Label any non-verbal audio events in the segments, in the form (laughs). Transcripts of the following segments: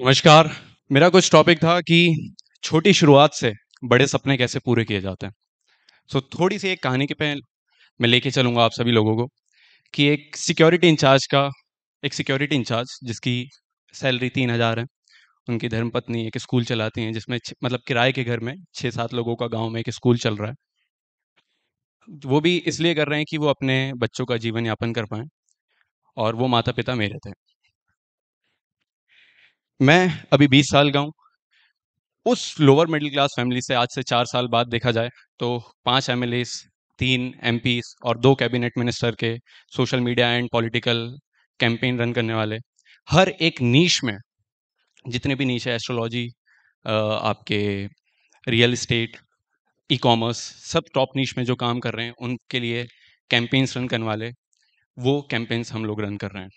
नमस्कार मेरा कुछ टॉपिक था कि छोटी शुरुआत से बड़े सपने कैसे पूरे किए जाते हैं सो so, थोड़ी सी एक कहानी के पहले मैं लेके चलूँगा आप सभी लोगों को कि एक सिक्योरिटी इंचार्ज का एक सिक्योरिटी इंचार्ज जिसकी सैलरी तीन हज़ार है उनकी धर्मपत्नी एक स्कूल चलाती हैं जिसमें मतलब किराए के घर में छः सात लोगों का गाँव में एक स्कूल चल रहा है वो भी इसलिए कर रहे हैं कि वो अपने बच्चों का जीवन यापन कर पाएँ और वो माता पिता मेरे थे मैं अभी बीस साल का हूँ उस लोअर मिडिल क्लास फैमिली से आज से चार साल बाद देखा जाए तो पांच एम तीन एम और दो कैबिनेट मिनिस्टर के social media and political campaign run करने वाले हर एक नीच में जितने भी नीच है एस्ट्रोलॉजी आपके रियल इस्टेट ई कॉमर्स सब टॉप नीच में जो काम कर रहे हैं उनके लिए कैंपेन्स रन करने वाले वो कैंपेन्स हम लोग रन कर रहे हैं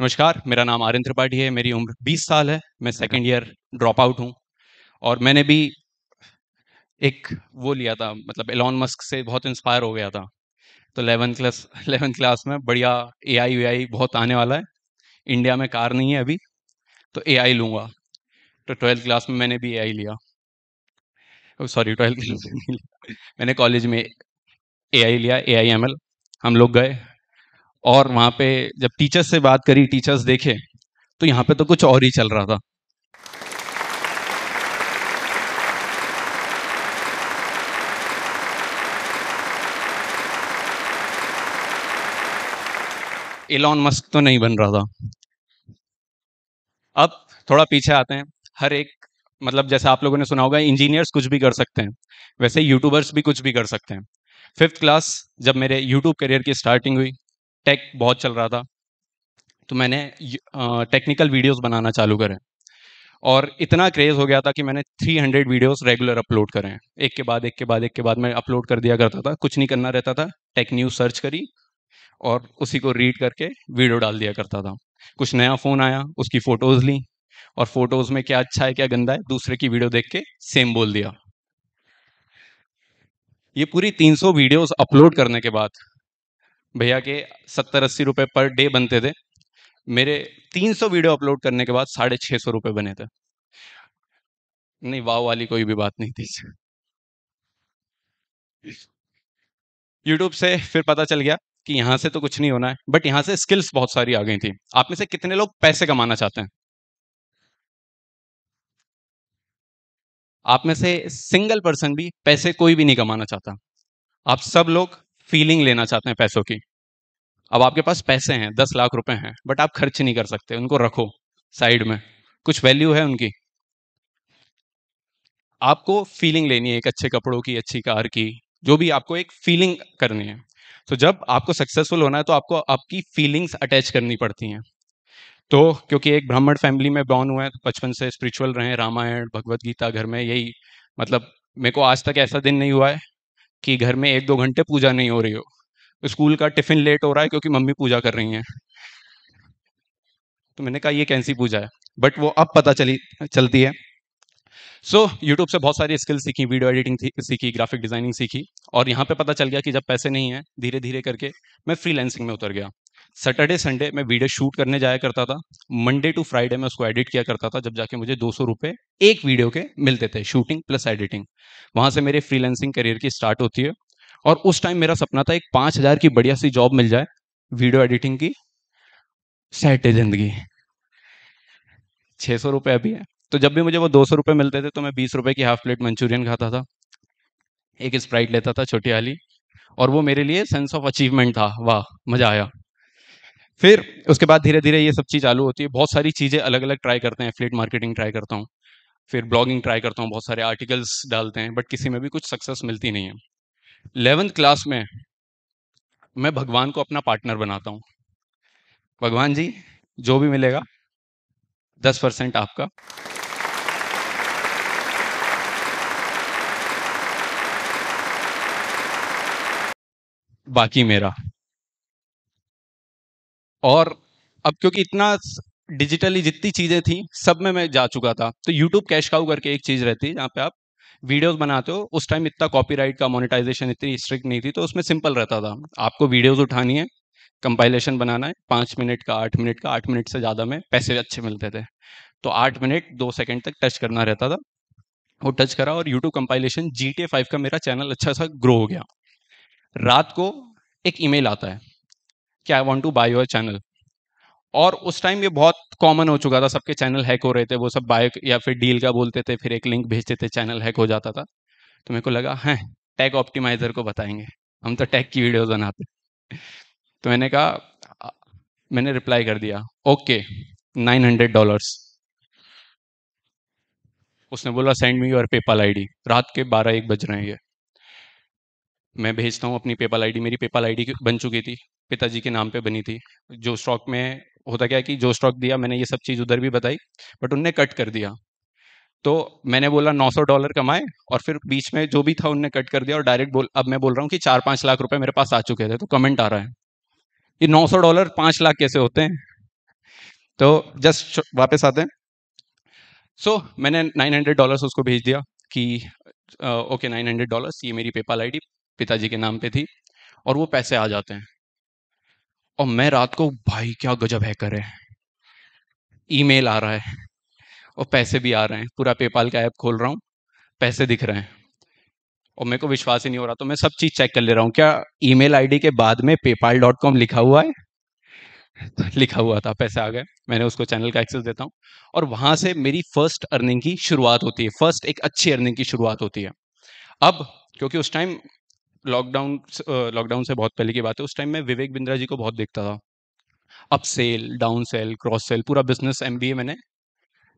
नमस्कार मेरा नाम आर्यन त्रिपाठी है मेरी उम्र 20 साल है मैं सेकेंड ईयर ड्रॉप आउट हूँ और मैंने भी एक वो लिया था मतलब एलॉन मस्क से बहुत इंस्पायर हो गया था तो इलेवन क्लास इलेवन क्लास में बढ़िया ए आई आई बहुत आने वाला है इंडिया में कार नहीं है अभी तो ए आई लूँगा तो ट्वेल्थ क्लास में मैंने भी ए आई लिया सॉरी ट्वेल्थ क्लास मैंने कॉलेज में ए आई लिया ए आई एम एल हम लोग गए और वहां पे जब टीचर्स से बात करी टीचर्स देखे तो यहाँ पे तो कुछ और ही चल रहा था एलॉन मस्क तो नहीं बन रहा था अब थोड़ा पीछे आते हैं हर एक मतलब जैसे आप लोगों ने सुना होगा इंजीनियर्स कुछ भी कर सकते हैं वैसे यूट्यूबर्स भी कुछ भी कर सकते हैं फिफ्थ क्लास जब मेरे यूट्यूब करियर की स्टार्टिंग हुई टेक बहुत चल रहा था तो मैंने टेक्निकल वीडियोस बनाना चालू करें और इतना क्रेज़ हो गया था कि मैंने 300 वीडियोस रेगुलर अपलोड करें एक के बाद एक के बाद एक के बाद मैं अपलोड कर दिया करता था कुछ नहीं करना रहता था टेक न्यूज़ सर्च करी और उसी को रीड करके वीडियो डाल दिया करता था कुछ नया फ़ोन आया उसकी फ़ोटोज़ ली और फोटोज में क्या अच्छा है क्या गंदा है दूसरे की वीडियो देख के सेम बोल दिया ये पूरी 300 वीडियोस अपलोड करने के बाद भैया के सत्तर अस्सी रुपये पर डे बनते थे मेरे तीन सौ वीडियो अपलोड करने के बाद साढ़े छः सौ रुपये बने थे नहीं वाह वाली कोई भी बात नहीं थी यूट्यूब से फिर पता चल गया कि यहाँ से तो कुछ नहीं होना है बट यहाँ से स्किल्स बहुत सारी आ गई थी आप में से कितने लोग पैसे कमाना चाहते हैं आप में से सिंगल पर्सन भी पैसे कोई भी नहीं कमाना चाहता आप सब लोग फीलिंग लेना चाहते हैं पैसों की अब आपके पास पैसे हैं दस लाख रुपए हैं बट आप खर्च नहीं कर सकते उनको रखो साइड में कुछ वैल्यू है उनकी आपको फीलिंग लेनी है एक अच्छे कपड़ों की अच्छी कार की जो भी आपको एक फीलिंग करनी है तो जब आपको सक्सेसफुल होना है तो आपको आपकी फीलिंग्स अटैच करनी पड़ती हैं तो क्योंकि एक ब्राह्मण फैमिली में बॉर्न हुआ है तो बचपन से स्पिरिचुअल रहे रामायण भगवत गीता घर में यही मतलब मेरे को आज तक ऐसा दिन नहीं हुआ है कि घर में एक दो घंटे पूजा नहीं हो रही हो स्कूल का टिफिन लेट हो रहा है क्योंकि मम्मी पूजा कर रही हैं तो मैंने कहा ये कैंसी पूजा है बट वो अब पता चली चलती है सो so, यूट्यूब से बहुत सारी स्किल्स सीखी वीडियो एडिटिंग सीखी ग्राफिक डिजाइनिंग सीखी और यहाँ पे पता चल गया कि जब पैसे नहीं है धीरे धीरे करके मैं फ्रीलैंसिंग में उतर गया सैटरडे संडे मैं वीडियो शूट करने जाया करता था मंडे टू फ्राइडे मैं उसको एडिट किया करता था जब जाके मुझे दो सौ रुपये एक वीडियो के मिलते थे शूटिंग प्लस एडिटिंग वहां से मेरे फ्रीलैंसिंग करियर की स्टार्ट होती है और उस टाइम मेरा सपना था एक पाँच हज़ार की बढ़िया सी जॉब मिल जाए वीडियो एडिटिंग की सैटे जिंदगी छः सौ रुपये अभी है तो जब भी मुझे वो दो सौ रुपये मिलते थे तो मैं बीस रुपये की हाफ प्लेट मंचूरियन खाता था एक स्प्राइट लेता था छोटी आली और वो मेरे लिए सेंस ऑफ अचीवमेंट था वाह मज़ा आया फिर उसके बाद धीरे धीरे ये सब चीज़ चालू होती है बहुत सारी चीज़ें अलग अलग ट्राई करते हैं फ्लेट मार्केटिंग ट्राई करता हूँ फिर ब्लॉगिंग ट्राई करता हूँ बहुत सारे आर्टिकल्स डालते हैं बट किसी में भी कुछ सक्सेस मिलती नहीं है इलेवेंथ क्लास में मैं भगवान को अपना पार्टनर बनाता हूँ भगवान जी जो भी मिलेगा दस परसेंट आपका बाकी मेरा और अब क्योंकि इतना डिजिटली जितनी चीज़ें थी सब में मैं जा चुका था तो यूट्यूब कैश काउ करके एक चीज़ रहती है जहाँ पे आप वीडियोस बनाते हो उस टाइम इतना कॉपीराइट का मोनेटाइजेशन इतनी स्ट्रिक्ट नहीं थी तो उसमें सिंपल रहता था आपको वीडियोस उठानी है कंपाइलेशन बनाना है पाँच मिनट का आठ मिनट का आठ मिनट से ज़्यादा में पैसे अच्छे मिलते थे तो आठ मिनट दो सेकेंड तक टच करना रहता था वो टच करा और YouTube compilation G T five का मेरा चैनल अच्छा सा ग्रो हो गया रात को एक ईमेल आता है कि I want to buy your channel और उस टाइम ये बहुत कॉमन हो चुका था सबके चैनल हैक हो रहे थे वो सब बाय या फिर डील का बोलते थे फिर एक लिंक भेजते थे चैनल हैक हो जाता था तो मेरे को लगा है टैग ऑप्टिमाइजर को बताएंगे हम तो टैग की वीडियोस बनाते तो मैंने कहा मैंने रिप्लाई कर दिया ओके नाइन हंड्रेड डॉलर्स उसने बोला send me your PayPal ID रात के बारह एक बज रहे हैं ये मैं भेजता हूँ अपनी पेपाल आईडी मेरी पेपाल आईडी बन चुकी थी पिताजी के नाम पे बनी थी जो स्टॉक में होता क्या कि जो स्टॉक दिया मैंने ये सब चीज़ उधर भी बताई बट उनने कट कर दिया तो मैंने बोला 900 डॉलर कमाए और फिर बीच में जो भी था उनने कट कर दिया और डायरेक्ट बोल अब मैं बोल रहा हूँ कि चार पाँच लाख रुपए मेरे पास आ चुके थे तो कमेंट आ रहा है ये 900 डॉलर पाँच लाख कैसे होते हैं तो जस्ट वापस आते हैं सो so, मैंने 900 हंड्रेड उसको भेज दिया कि ओके नाइन हंड्रेड ये मेरी पेपाल आई पिताजी के नाम पे थी और वो पैसे आ जाते हैं और मैं रात को भाई क्या गजब है करे ईमेल आ रहा है और पैसे भी आ रहे हैं पूरा पेपाल का ऐप खोल रहा हूँ पैसे दिख रहे हैं और मेरे को विश्वास ही नहीं हो रहा तो मैं सब चीज़ चेक कर ले रहा हूँ क्या ईमेल आईडी के बाद में पेपाल डॉट कॉम लिखा हुआ है तो (laughs) लिखा हुआ था पैसे आ गए मैंने उसको चैनल का एक्सेस देता हूँ और वहां से मेरी फर्स्ट अर्निंग की शुरुआत होती है फर्स्ट एक अच्छी अर्निंग की शुरुआत होती है अब क्योंकि उस टाइम लॉकडाउन लॉकडाउन से बहुत पहले की बात है उस टाइम मैं विवेक बिंद्रा जी को बहुत देखता था up sell down sell cross sell पूरा बिजनेस एम मैंने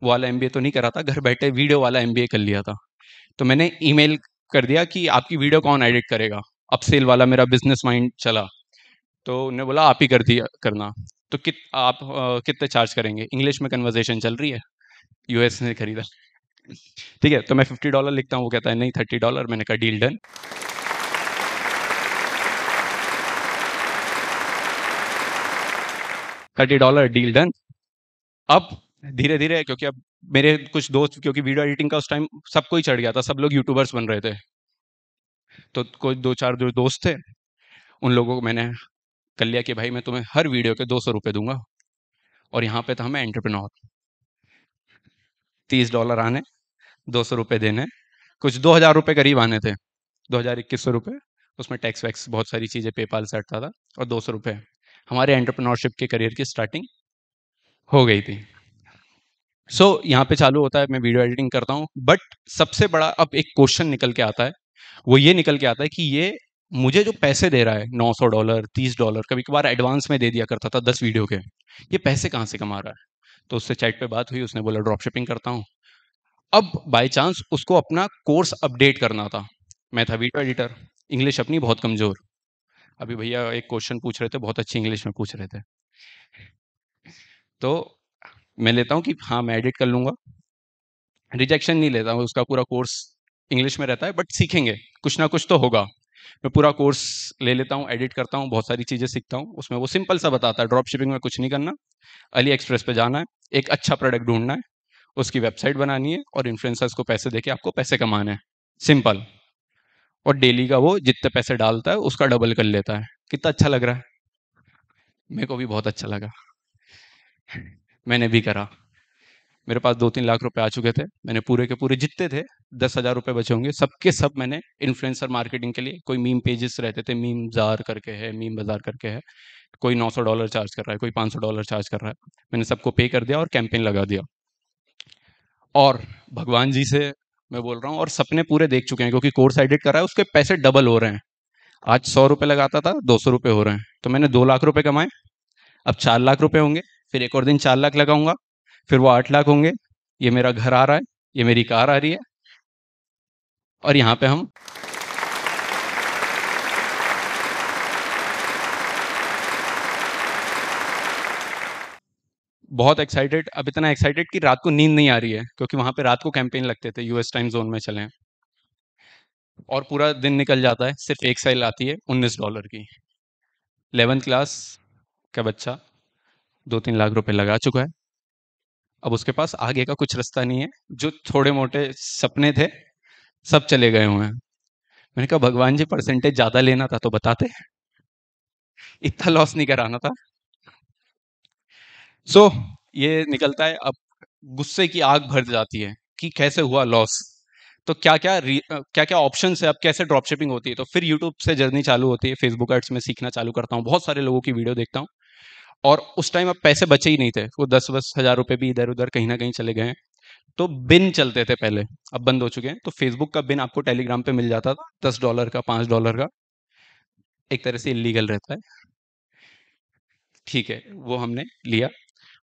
वो वाला एम तो नहीं करा था घर बैठे वीडियो वाला एम कर लिया था तो मैंने ईमेल कर दिया कि आपकी वीडियो कौन एडिट करेगा अप सेल वाला मेरा बिजनेस माइंड चला तो उन्होंने बोला आप ही कर दिया करना तो कित आप कितने चार्ज करेंगे इंग्लिश में कन्वर्जेशन चल रही है यूएस ने खरीदा ठीक है तो मैं फिफ्टी डॉलर लिखता हूँ वो कहता है नहीं थर्टी डॉलर मैंने कहा deal done thirty dollar deal done अब धीरे धीरे क्योंकि अब मेरे कुछ दोस्त क्योंकि वीडियो एडिटिंग का उस टाइम सबको ही चढ़ गया था सब लोग यूट्यूबर्स बन रहे थे तो कोई दो चार जो दोस्त थे उन लोगों को मैंने कर लिया कि भाई मैं तुम्हें हर वीडियो के दो सौ रुपये दूंगा और यहाँ पे था मैं एंटरप्रेन्योर तीस डॉलर आने दो सौ रुपये देने कुछ दो हज़ार रुपये करीब आने थे दो हज़ार इक्कीस सौ रुपये उसमें टैक्स वैक्स बहुत सारी चीज़ें पेपाल से हटता था और दो सौ रुपये हमारे एंटरप्रेन्योरशिप के करियर की स्टार्टिंग हो गई थी सो so, यहाँ पे चालू होता है मैं वीडियो एडिटिंग करता हूँ बट सबसे बड़ा अब एक क्वेश्चन निकल के आता है वो ये निकल के आता है कि ये मुझे जो पैसे दे रहा है 900 डॉलर 30 डॉलर कभी कभार एडवांस में दे दिया करता था 10 वीडियो के ये पैसे कहाँ से कमा रहा है तो उससे चैट पे बात हुई उसने बोला ड्रॉप शिपिंग करता हूँ अब बाई चांस उसको अपना कोर्स अपडेट करना था मैं था वीडियो एडिटर इंग्लिश अपनी बहुत कमज़ोर अभी भैया एक क्वेश्चन पूछ रहे थे बहुत अच्छी इंग्लिश में पूछ रहे थे तो मैं लेता हूँ कि हाँ मैं एडिट कर लूंगा रिजेक्शन नहीं लेता हूँ उसका पूरा कोर्स इंग्लिश में रहता है बट सीखेंगे कुछ ना कुछ तो होगा मैं पूरा कोर्स ले लेता हूँ एडिट करता हूँ बहुत सारी चीज़ें सीखता हूँ उसमें वो सिंपल सा बताता है ड्रॉप शिपिंग में कुछ नहीं करना अली एक्सप्रेस पे जाना है एक अच्छा प्रोडक्ट ढूंढना है उसकी वेबसाइट बनानी है और इन्फ्लुएंसर्स को पैसे देके आपको पैसे कमाना है सिंपल और डेली का वो जितने पैसे डालता है उसका डबल कर लेता है कितना अच्छा लग रहा है मेरे को भी बहुत अच्छा लगा मैंने भी करा मेरे पास दो तीन लाख रुपए आ चुके थे मैंने पूरे के पूरे जितने थे दस हज़ार रुपये बचे होंगे सबके सब मैंने इन्फ्लुएंसर मार्केटिंग के लिए कोई मीम पेजेस रहते थे मीम जार करके है मीम बाजार करके है कोई नौ सौ डॉलर चार्ज कर रहा है कोई पाँच सौ डॉलर चार्ज कर रहा है मैंने सबको पे कर दिया और कैंपेन लगा दिया और भगवान जी से मैं बोल रहा हूँ और सपने पूरे देख चुके हैं क्योंकि कोर्स एडिट करा है उसके पैसे डबल हो रहे हैं आज सौ रुपये लगाता था दो सौ रुपये हो रहे हैं तो मैंने दो लाख रुपये कमाए अब चार लाख रुपये होंगे फिर एक और दिन चार लाख लगाऊंगा फिर वो आठ लाख होंगे ये मेरा घर आ रहा है ये मेरी कार आ रही है और यहाँ पे हम बहुत एक्साइटेड अब इतना एक्साइटेड कि रात को नींद नहीं आ रही है क्योंकि वहां पे रात को कैंपेन लगते थे यूएस टाइम जोन में चले और पूरा दिन निकल जाता है सिर्फ एक साइल आती है उन्नीस डॉलर की इलेवेंथ क्लास का बच्चा दो तीन लाख रुपए लगा चुका है अब उसके पास आगे का कुछ रास्ता नहीं है जो थोड़े मोटे सपने थे सब चले गए हुए हैं मैंने कहा भगवान जी परसेंटेज ज़्यादा लेना था तो बताते इतना लॉस नहीं कराना था सो so, ये निकलता है अब गुस्से की आग भर जाती है कि कैसे हुआ लॉस तो क्या क्या क्या क्या ऑप्शन है अब कैसे ड्रॉप शिपिंग होती है तो फिर यूट्यूब से जर्नी चालू होती है फेसबुक एड्स में सीखना चालू करता हूँ बहुत सारे लोगों की वीडियो देखता हूँ और उस टाइम अब पैसे बचे ही नहीं थे वो दस बस हज़ार रुपये भी इधर उधर कहीं ना कहीं चले गए तो बिन चलते थे पहले अब बंद हो चुके हैं तो फेसबुक का बिन आपको टेलीग्राम पे मिल जाता था दस डॉलर का पांच डॉलर का एक तरह से इलीगल रहता है ठीक है वो हमने लिया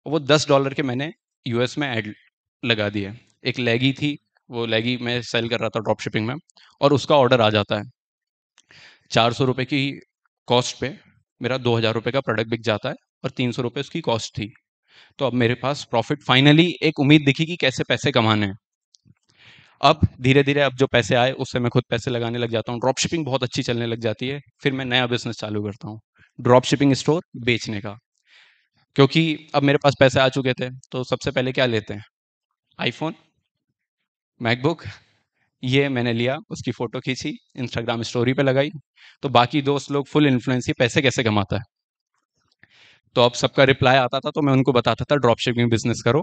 वो दस डॉलर के मैंने यूएस में एड लगा दिए एक लैगी थी वो लैगी मैं सेल कर रहा था ड्रॉप शिपिंग में और उसका ऑर्डर आ जाता है चार सौ रुपये की कॉस्ट पे मेरा दो हज़ार रुपये का प्रोडक्ट बिक जाता है और तीन सौ रुपये उसकी कॉस्ट थी तो अब मेरे पास प्रॉफिट फाइनली एक उम्मीद दिखी कि कैसे पैसे कमाने हैं अब धीरे धीरे अब जो पैसे आए उससे मैं खुद पैसे लगाने लग जाता हूँ ड्रॉप शिपिंग बहुत अच्छी चलने लग जाती है फिर मैं नया बिजनेस चालू करता हूँ ड्रॉप शिपिंग स्टोर बेचने का क्योंकि अब मेरे पास पैसे आ चुके थे तो सबसे पहले क्या लेते हैं आईफोन मैकबुक ये मैंने लिया उसकी फ़ोटो खींची इंस्टाग्राम स्टोरी पे लगाई तो बाकी दोस्त लोग फुल इन्फ्लुएंस ही पैसे कैसे कमाता है तो अब सबका रिप्लाई आता था तो मैं उनको बताता था ड्रॉप शिपिंग बिजनेस करो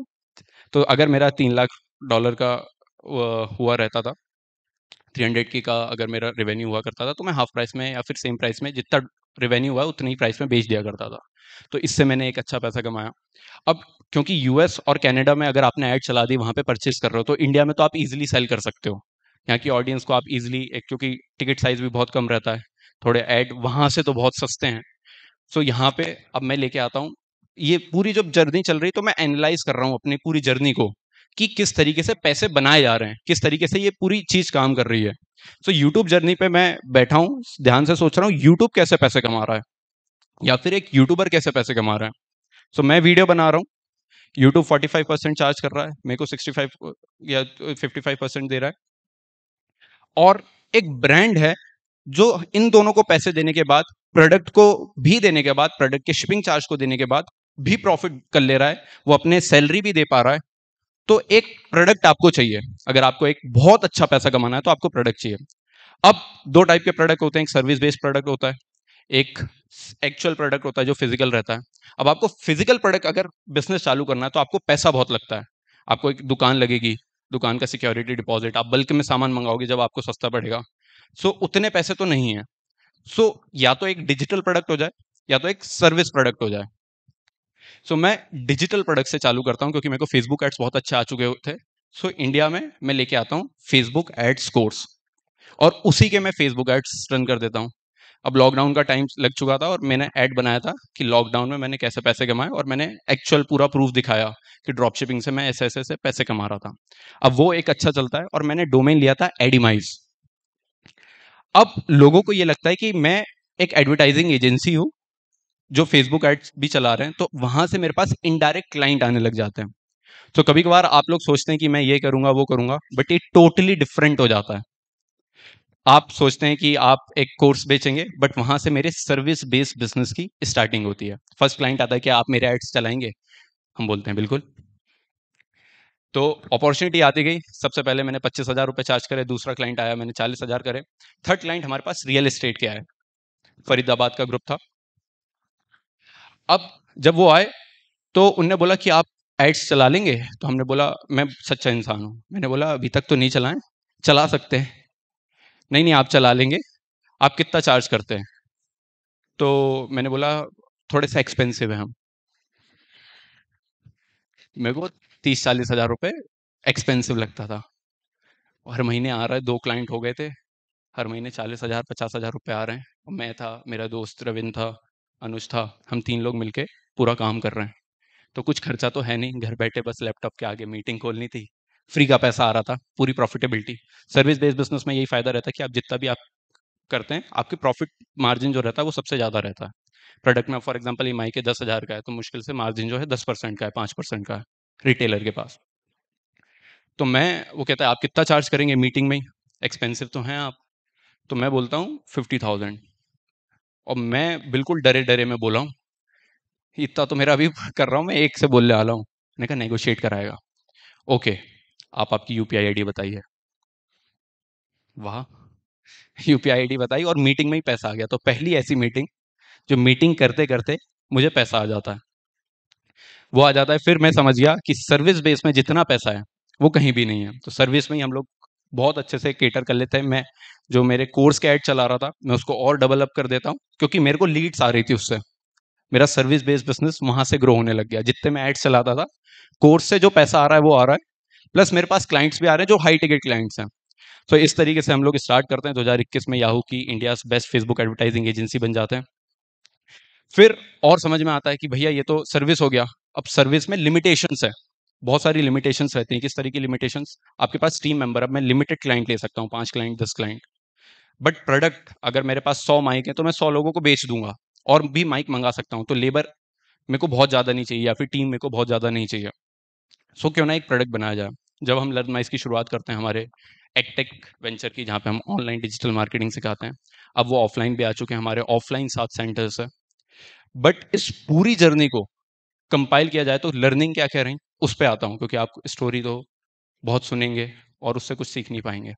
तो अगर मेरा तीन लाख डॉलर का हुआ रहता था थ्री हंड्रेड की का अगर मेरा रेवेन्यू हुआ करता था तो मैं हाफ प्राइस में या फिर सेम प्राइस में जितना रेवेन्यू हुआ उतनी ही प्राइस में बेच दिया करता था तो इससे मैंने एक अच्छा पैसा कमाया अब क्योंकि यूएस और कनाडा में अगर आपने ऐड चला दी वहाँ पे परचेज कर रहे हो तो इंडिया में तो आप इजीली सेल कर सकते हो यहाँ की ऑडियंस को आप इजीली क्योंकि टिकट साइज भी बहुत कम रहता है थोड़े ऐड वहाँ से तो बहुत सस्ते हैं सो यहाँ पे अब मैं लेके आता हूँ ये पूरी जब जर्नी चल रही तो मैं एनालाइज कर रहा हूँ अपनी पूरी जर्नी को कि किस तरीके से पैसे बनाए जा रहे हैं किस तरीके से ये पूरी चीज़ काम कर रही है सो यूट्यूब जर्नी पे मैं बैठा हूं ध्यान से सोच रहा हूं यूट्यूब कैसे पैसे कमा रहा है या फिर एक यूट्यूबर कैसे पैसे कमा रहा है सो so, मैं वीडियो बना रहा हूँ YouTube forty five percent charge कर रहा है मेरे को सिक्सटी फाइव या फिफ्टी फाइव परसेंट दे रहा है और एक ब्रांड है जो इन दोनों को पैसे देने के बाद प्रोडक्ट को भी देने के बाद प्रोडक्ट के शिपिंग चार्ज को देने के बाद भी प्रॉफिट कर ले रहा है वो अपने सैलरी भी दे पा रहा है तो एक प्रोडक्ट आपको चाहिए अगर आपको एक बहुत अच्छा पैसा कमाना है तो आपको प्रोडक्ट चाहिए अब दो टाइप के प्रोडक्ट होते हैं एक सर्विस बेस्ड प्रोडक्ट होता है एक एक्चुअल प्रोडक्ट होता है जो फिजिकल रहता है अब आपको फिजिकल प्रोडक्ट अगर बिजनेस चालू करना है तो आपको पैसा बहुत लगता है आपको एक दुकान लगेगी दुकान का सिक्योरिटी डिपॉजिट आप बल्क में सामान मंगाओगे जब आपको सस्ता पड़ेगा सो उतने पैसे तो नहीं है सो या तो एक डिजिटल प्रोडक्ट हो जाए या तो एक सर्विस प्रोडक्ट हो जाए सो so, मैं डिजिटल प्रोडक्ट से चालू करता हूँ क्योंकि मेरे को फेसबुक एड्स बहुत अच्छे आ चुके थे सो so, इंडिया में मैं लेके आता हूँ फेसबुक एड्स कोर्स और उसी के मैं फेसबुक एड्स रन कर देता हूँ अब लॉकडाउन का टाइम लग चुका था और मैंने ऐड बनाया था कि लॉकडाउन में मैंने कैसे पैसे कमाए और मैंने एक्चुअल पूरा प्रूफ दिखाया कि ड्रॉप शिपिंग से मैं ऐसे ऐसे ऐसे पैसे कमा रहा था अब वो एक अच्छा चलता है और मैंने डोमेन लिया था एडिमाइज अब लोगों को ये लगता है कि मैं एक एडवर्टाइजिंग एजेंसी हूँ जो फेसबुक एड्स भी चला रहे हैं तो वहां से मेरे पास इनडायरेक्ट क्लाइंट आने लग जाते हैं तो कभी कभार आप लोग सोचते हैं कि मैं ये करूंगा वो करूंगा बट ये टोटली डिफरेंट हो जाता है आप सोचते हैं कि आप एक कोर्स बेचेंगे बट वहां से मेरे सर्विस बेस्ड बिजनेस की स्टार्टिंग होती है फर्स्ट क्लाइंट आता है कि आप मेरे एड्स चलाएंगे हम बोलते हैं बिल्कुल तो अपॉर्चुनिटी आती गई सबसे पहले मैंने पच्चीस हज़ार रुपये चार्ज करे दूसरा क्लाइंट आया मैंने चालीस हज़ार करे थर्ड क्लाइंट हमारे पास रियल इस्टेट के आया फरीदाबाद का ग्रुप था अब जब वो आए तो उनने बोला कि आप एड्स चला लेंगे तो हमने बोला मैं सच्चा इंसान हूँ मैंने बोला अभी तक तो नहीं चलाएं चला सकते हैं नहीं नहीं आप चला लेंगे आप कितना चार्ज करते हैं तो मैंने बोला थोड़े से एक्सपेंसिव है हम मेरे को तीस चालीस हजार रुपये एक्सपेंसिव लगता था हर महीने आ रहा है दो क्लाइंट हो गए थे हर महीने चालीस हजार पचास हजार रुपये आ रहे हैं मैं था मेरा दोस्त रविंद था अनुष्ठा हम तीन लोग मिलके पूरा काम कर रहे हैं तो कुछ खर्चा तो है नहीं घर बैठे बस लैपटॉप के आगे मीटिंग खोलनी थी फ्री का पैसा आ रहा था पूरी प्रॉफिटेबिलिटी सर्विस बेस्ड बिजनेस में यही फायदा रहता है कि आप जितना भी आप करते हैं आपके प्रॉफिट मार्जिन जो रहता है वो सबसे ज़्यादा रहता है प्रोडक्ट में फॉर एग्जाम्पल ई के दस हज़ार का है तो मुश्किल से मार्जिन जो है दस परसेंट का है पाँच परसेंट का है रिटेलर के पास तो मैं वो कहता है आप कितना चार्ज करेंगे मीटिंग में एक्सपेंसिव तो हैं आप तो मैं बोलता हूँ फिफ्टी थाउजेंड और मैं बिल्कुल डरे डरे में बोला हूँ इतना तो मेरा अभी (laughs) कर रहा हूँ मैं एक से बोलने वाला हूँ मैंने कहा नेगोशिएट कराएगा ओके आप आपकी यू पी बताइए वाह यू (laughs) पी बताई और मीटिंग में ही पैसा आ गया तो पहली ऐसी मीटिंग जो मीटिंग करते करते मुझे पैसा आ जाता है वो आ जाता है फिर मैं समझ गया कि सर्विस बेस में जितना पैसा है वो कहीं भी नहीं है तो सर्विस में ही हम लोग बहुत अच्छे से केटर कर लेते हैं मैं जो मेरे कोर्स के एड चला रहा था मैं उसको और डबल अप कर देता हूँ क्योंकि मेरे को लीड्स आ रही थी उससे मेरा सर्विस बेस्ड बिजनेस वहां से ग्रो होने लग गया जितने मैं एड्स चलाता था कोर्स से जो पैसा आ रहा है वो आ रहा है प्लस मेरे पास क्लाइंट्स भी आ रहे हैं जो हाई टिकेट क्लाइंट्स हैं तो इस तरीके से हम लोग स्टार्ट करते हैं दो में याहू की India best Facebook advertising agency बन जाते हैं फिर और समझ में आता है कि भैया ये तो सर्विस हो गया अब सर्विस में लिमिटेशंस है बहुत सारी लिमिटेशंस रहती हैं किस तरह की लिमिटेशंस आपके पास टीम मेंबर अब मैं लिमिटेड क्लाइंट ले सकता हूँ पाँच क्लाइंट दस क्लाइंट बट प्रोडक्ट अगर मेरे पास सौ माइक है तो मैं सौ लोगों को बेच दूंगा और भी माइक मंगा सकता हूँ तो लेबर मेरे को बहुत ज़्यादा नहीं चाहिए या फिर टीम मेरे को बहुत ज़्यादा नहीं चाहिए सो क्यों ना एक प्रोडक्ट बनाया जाए जब हम लर्न माइस की शुरुआत करते हैं हमारे एक्टेक वेंचर की जहाँ पे हम ऑनलाइन डिजिटल मार्केटिंग सिखाते हैं अब वो ऑफलाइन भी आ चुके हैं हमारे ऑफलाइन सात सेंटर्स है बट इस पूरी जर्नी को कंपाइल किया जाए तो लर्निंग क्या कह रही उस पर आता हूँ क्योंकि आप स्टोरी तो बहुत सुनेंगे और उससे कुछ सीख नहीं पाएंगे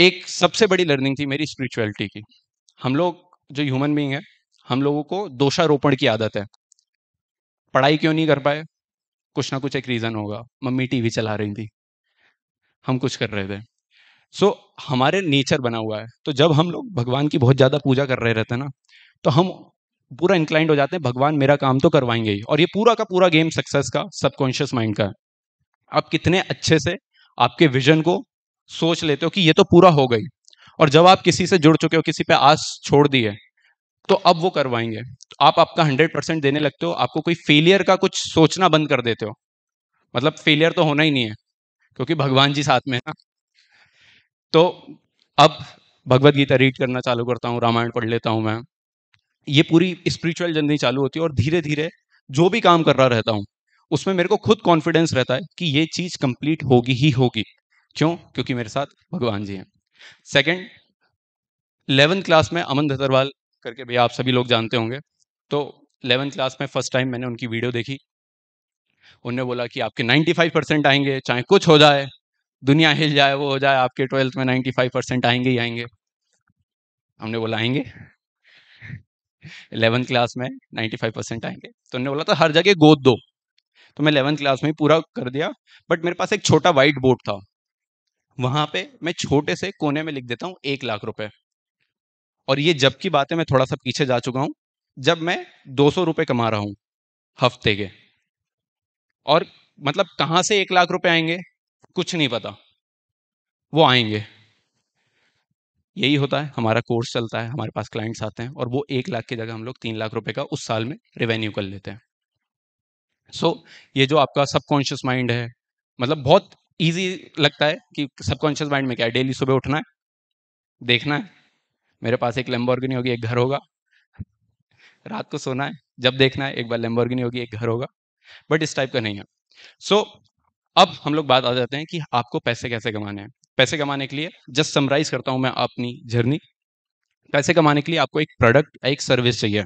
एक सबसे बड़ी लर्निंग थी मेरी स्पिरिचुअलिटी की हम लोग जो ह्यूमन बींग है हम लोगों को दोषारोपण की आदत है पढ़ाई क्यों नहीं कर पाए कुछ ना कुछ एक रीज़न होगा मम्मी टीवी चला रही थी हम कुछ कर रहे थे सो so, हमारे नेचर बना हुआ है तो जब हम लोग भगवान की बहुत ज़्यादा पूजा कर रहे रहते हैं ना तो हम पूरा इंक्लाइंड हो जाते हैं भगवान मेरा काम तो करवाएंगे ही और ये पूरा का पूरा गेम सक्सेस का सबकॉन्शियस माइंड का है आप कितने अच्छे से आपके विजन को सोच लेते हो कि ये तो पूरा हो गई और जब आप किसी से जुड़ चुके हो किसी पे आस छोड़ दी है तो अब वो करवाएंगे तो आप आपका हंड्रेड परसेंट देने लगते हो आपको कोई फेलियर का कुछ सोचना बंद कर देते हो मतलब फेलियर तो होना ही नहीं है क्योंकि भगवान जी साथ में है ना तो अब भगवत गीता रीड करना चालू करता हूँ रामायण पढ़ लेता हूँ मैं ये पूरी स्पिरिचुअल जर्नी चालू होती है और धीरे धीरे जो भी काम कर रहा रहता हूँ उसमें मेरे को खुद कॉन्फिडेंस रहता है कि ये चीज़ कंप्लीट होगी ही होगी क्यों क्योंकि मेरे साथ भगवान जी हैं सेकंड इलेवेंथ क्लास में अमन धतरवाल करके भैया आप सभी लोग जानते होंगे तो इलेवेंथ क्लास में फर्स्ट टाइम मैंने उनकी वीडियो देखी उनने बोला कि आपके 95 परसेंट आएंगे चाहे कुछ हो जाए दुनिया हिल जाए वो हो जाए आपके ट्वेल्थ में 95 परसेंट आएंगे ही आएंगे हमने बोला आएंगे इलेवंथ क्लास में नाइन्टी फाइव परसेंट आएंगे तो उन्होंने बोला था तो हर जगह गोद दो तो मैं इलेवंथ क्लास में ही पूरा कर दिया बट मेरे पास एक छोटा वाइट बोर्ड था वहां पे मैं छोटे से कोने में लिख देता हूँ एक लाख रुपए और ये जब की बात है मैं थोड़ा सा पीछे जा चुका हूँ जब मैं दो सौ रुपये कमा रहा हूँ हफ्ते के और मतलब कहाँ से एक लाख रुपए आएंगे कुछ नहीं पता वो आएंगे यही होता है हमारा कोर्स चलता है हमारे पास क्लाइंट्स आते हैं और वो एक लाख की जगह हम लोग तीन लाख रुपए का उस साल में रेवेन्यू कर लेते हैं सो so, ये जो आपका सबकॉन्शियस माइंड है मतलब बहुत ईजी लगता है कि सबकॉन्शियस माइंड में क्या है डेली सुबह उठना है देखना है मेरे पास एक लेम्बोर्गिनी होगी एक घर होगा रात को सोना है जब देखना है एक बार लेम्बोर्गिनी होगी एक घर होगा बट इस टाइप का नहीं है सो so, अब हम लोग बात आ जाते हैं कि आपको पैसे कैसे कमाने हैं पैसे कमाने के लिए जस्ट समराइज करता हूं मैं अपनी जर्नी पैसे कमाने के लिए आपको एक प्रोडक्ट एक सर्विस चाहिए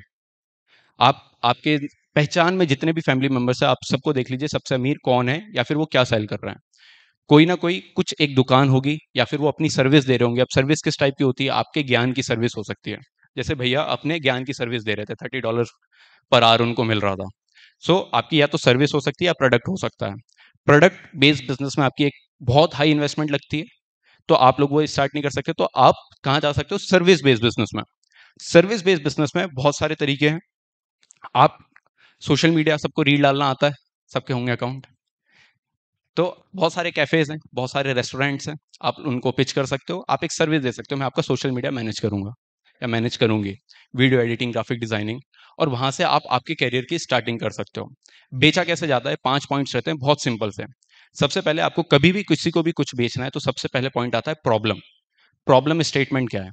आप आपके पहचान में जितने भी फैमिली मेम्बर्स हैं आप सबको देख लीजिए सबसे अमीर कौन है या फिर वो क्या सेल कर रहे हैं कोई ना कोई कुछ एक दुकान होगी या फिर वो अपनी सर्विस दे रहे होंगे अब सर्विस किस टाइप की होती है आपके ज्ञान की सर्विस हो सकती है जैसे भैया अपने ज्ञान की सर्विस दे रहे थे थर्टी डॉलर पर आर उनको मिल रहा था सो so, आपकी या तो सर्विस हो सकती है या प्रोडक्ट हो सकता है प्रोडक्ट बेस्ड बिजनेस में आपकी एक बहुत हाई इन्वेस्टमेंट लगती है तो आप लोग वो स्टार्ट नहीं कर सकते तो आप कहां जा सकते हो सर्विस बेस्ड बिजनेस में सर्विस बेस्ड बिजनेस में बहुत सारे तरीके हैं आप सोशल मीडिया सबको रील डालना आता है सबके होंगे अकाउंट तो बहुत सारे कैफेज हैं बहुत सारे रेस्टोरेंट्स हैं आप उनको पिच कर सकते हो आप एक सर्विस दे सकते हो मैं आपका सोशल मीडिया मैनेज करूंगा या मैनेज करूंगी वीडियो एडिटिंग ग्राफिक डिजाइनिंग और वहां से आप आपके करियर की स्टार्टिंग कर सकते हो बेचा कैसे जाता है पांच पॉइंट्स रहते हैं बहुत सिंपल से सबसे पहले आपको कभी भी किसी को भी कुछ बेचना है तो सबसे पहले पॉइंट आता है प्रॉब्लम प्रॉब्लम स्टेटमेंट क्या है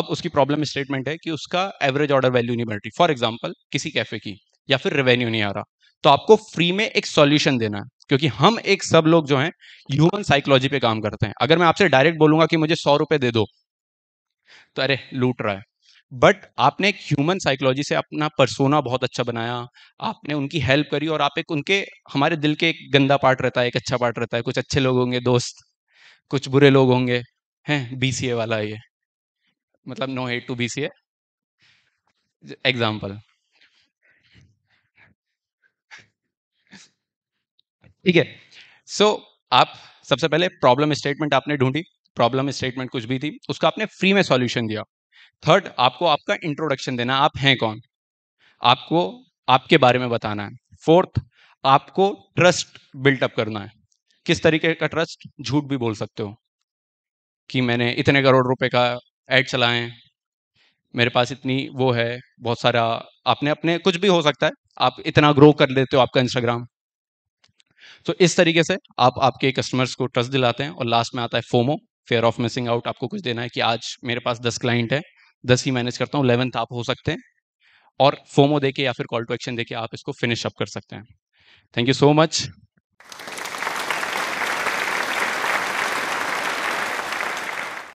अब उसकी प्रॉब्लम स्टेटमेंट है कि उसका एवरेज ऑर्डर वैल्यू नहीं बढ़ रही फॉर एग्जाम्पल किसी कैफे की या फिर रेवेन्यू नहीं आ रहा तो आपको फ्री में एक सॉल्यूशन देना है क्योंकि हम एक सब लोग जो हैं ह्यूमन साइकोलॉजी पे काम करते हैं अगर मैं आपसे डायरेक्ट बोलूंगा कि मुझे सौ रुपए दे दो तो अरे लूट रहा है बट आपने एक ह्यूमन साइकोलॉजी से अपना परसोना बहुत अच्छा बनाया आपने उनकी हेल्प करी और आप एक उनके हमारे दिल के एक गंदा पार्ट रहता है एक अच्छा पार्ट रहता है कुछ अच्छे लोग होंगे दोस्त कुछ बुरे लोग होंगे हैं बी वाला ये मतलब no hate to B C example ठीक है सो आप सबसे पहले प्रॉब्लम स्टेटमेंट आपने ढूंढी प्रॉब्लम स्टेटमेंट कुछ भी थी उसका आपने फ्री में सॉल्यूशन दिया थर्ड आपको आपका इंट्रोडक्शन देना आप हैं कौन आपको आपके बारे में बताना है फोर्थ आपको ट्रस्ट बिल्टअप करना है किस तरीके का ट्रस्ट झूठ भी बोल सकते हो कि मैंने इतने करोड़ रुपए का एड चलाए मेरे पास इतनी वो है बहुत सारा आपने अपने कुछ भी हो सकता है आप इतना ग्रो कर लेते हो आपका इंस्टाग्राम तो इस तरीके से आप आपके कस्टमर्स को ट्रस्ट दिलाते हैं और लास्ट में आता है FOMO fear of missing out आपको कुछ देना है कि आज मेरे पास दस क्लाइंट है दस ही मैनेज करता हूँ इलेवंथ आप हो सकते हैं और फोमो देके या फिर कॉल टू एक्शन देके आप इसको फिनिश अप कर सकते हैं थैंक यू सो मच